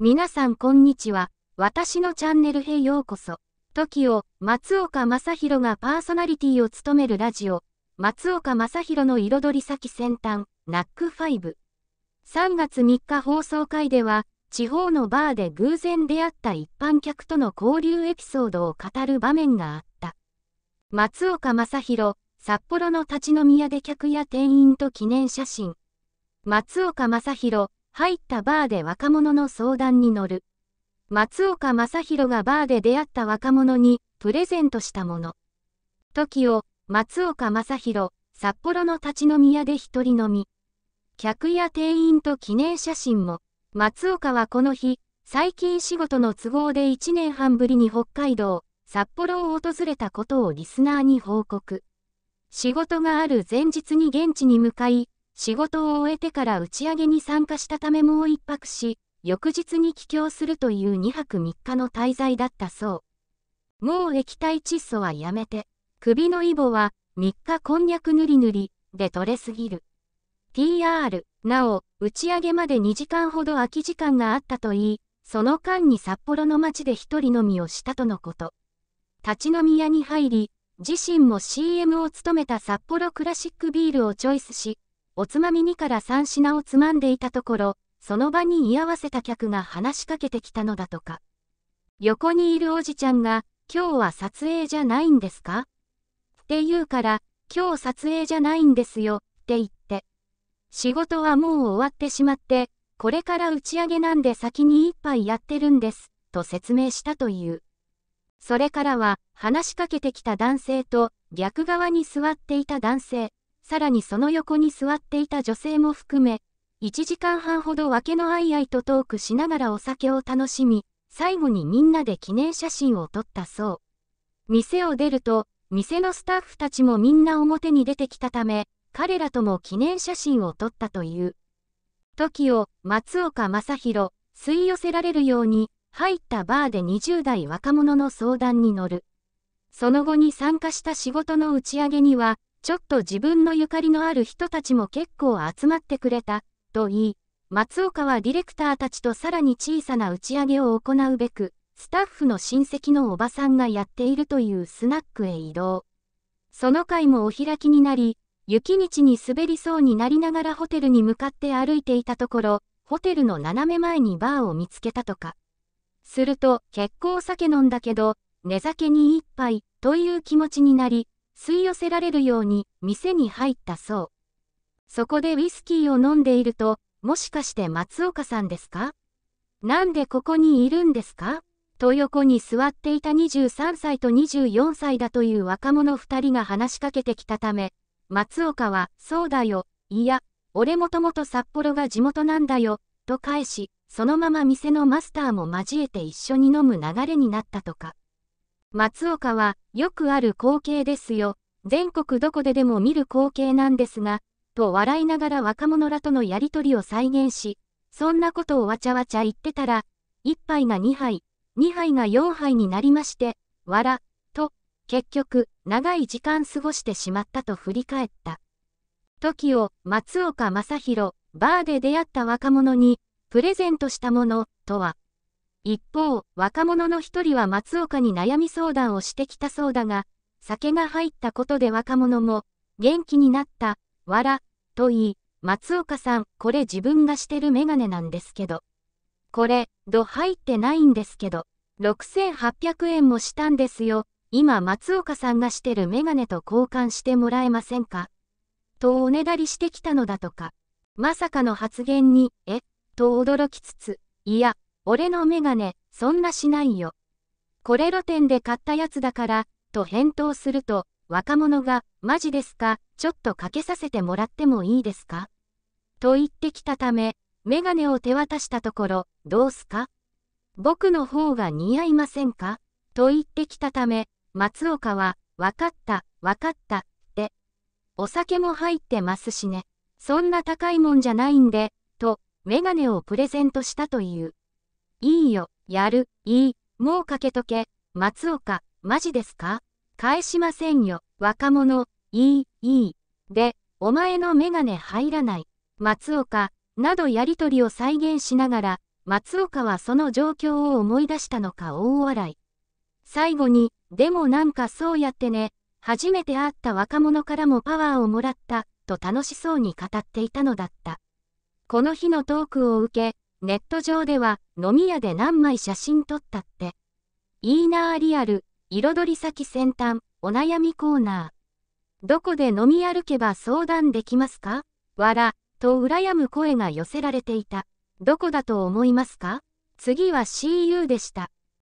皆さんこんにちは。私のチャンネルへようこそ。TOKIO、松岡正弘がパーソナリティを務めるラジオ、松岡正弘の彩り先先端、ナック5。3月3日放送会では、地方のバーで偶然出会った一般客との交流エピソードを語る場面があった。松岡正弘、札幌の立ち飲み屋で客や店員と記念写真。松岡正弘、入ったバーで若者の相談に乗る。松岡正宏がバーで出会った若者にプレゼントしたもの。時を松岡正宏、札幌の立ち飲み屋で一人飲み。客や店員と記念写真も。松岡はこの日、最近仕事の都合で1年半ぶりに北海道、札幌を訪れたことをリスナーに報告。仕事がある前日に現地に向かい、仕事を終えてから打ち上げに参加したためもう1泊し、翌日に帰郷するという2泊3日の滞在だったそう。もう液体窒素はやめて、首のイボは3日こんにゃくぬりぬりで取れすぎる。PR、なお、打ち上げまで2時間ほど空き時間があったといい、その間に札幌の街で一人飲みをしたとのこと。立ち飲み屋に入り、自身も CM を務めた札幌クラシックビールをチョイスし、おつまみ2から3品をつまんでいたところ、その場に居合わせた客が話しかけてきたのだとか。横にいるおじちゃんが、今日は撮影じゃないんですかって言うから、今日撮影じゃないんですよ、って言って。仕事はもう終わってしまって、これから打ち上げなんで先に一杯やってるんです、と説明したという。それからは、話しかけてきた男性と、逆側に座っていた男性、さらにその横に座っていた女性も含め、1時間半ほど訳のあいあいとトークしながらお酒を楽しみ、最後にみんなで記念写真を撮ったそう。店を出ると、店のスタッフたちもみんな表に出てきたため、彼らとも記念写真を撮ったという。時を松岡昌宏、吸い寄せられるように、入ったバーで20代若者の相談に乗る。その後に参加した仕事の打ち上げには、ちょっと自分のゆかりのある人たちも結構集まってくれた、と言い、松岡はディレクターたちとさらに小さな打ち上げを行うべく、スタッフの親戚のおばさんがやっているというスナックへ移動。その回もお開きになり、雪道に滑りそうになりながらホテルに向かって歩いていたところ、ホテルの斜め前にバーを見つけたとか。すると、結構酒飲んだけど、寝酒に一杯、という気持ちになり、吸い寄せられるように店に入ったそう。そこでウイスキーを飲んでいると、もしかして松岡さんですかなんでここにいるんですかと横に座っていた23歳と24歳だという若者2人が話しかけてきたため、松岡は、そうだよ、いや、俺もともと札幌が地元なんだよ、と返し、そのまま店のマスターも交えて一緒に飲む流れになったとか。松岡は、よくある光景ですよ。全国どこででも見る光景なんですが、と笑いながら若者らとのやりとりを再現し、そんなことをわちゃわちゃ言ってたら、1杯が2杯、2杯が4杯になりまして、わら、と、結局、長い時間過ごしてしまったと振り返った。時を、松岡正宏、バーで出会った若者に、プレゼントしたもの、とは、一方、若者の一人は松岡に悩み相談をしてきたそうだが、酒が入ったことで若者も、元気になった、わら、と言い、松岡さん、これ自分がしてるメガネなんですけど。これ、度入ってないんですけど、6800円もしたんですよ。今松岡さんがしてるメガネと交換してもらえませんかとおねだりしてきたのだとか。まさかの発言に、え、と驚きつつ、いや、俺のメガネ、そんなしないよ。これ露店で買ったやつだから、と返答すると、若者が、マジですか、ちょっとかけさせてもらってもいいですかと言ってきたため、メガネを手渡したところ、どうすか僕の方が似合いませんかと言ってきたため、松岡は、わかった、わかった、って。お酒も入ってますしね。そんな高いもんじゃないんで、と、メガネをプレゼントしたという。いいよ、やる、いい、もうかけとけ、松岡、マジですか返しませんよ、若者、いい、いい。で、お前のメガネ入らない、松岡、などやりとりを再現しながら、松岡はその状況を思い出したのか大笑い。最後に、でもなんかそうやってね、初めて会った若者からもパワーをもらった、と楽しそうに語っていたのだった。この日のトークを受け、ネット上では、飲み屋で何枚写真撮ったって。いいなーリアル、彩り先先端、お悩みコーナー。どこで飲み歩けば相談できますかわら、と羨む声が寄せられていた。どこだと思いますか次は CU でした。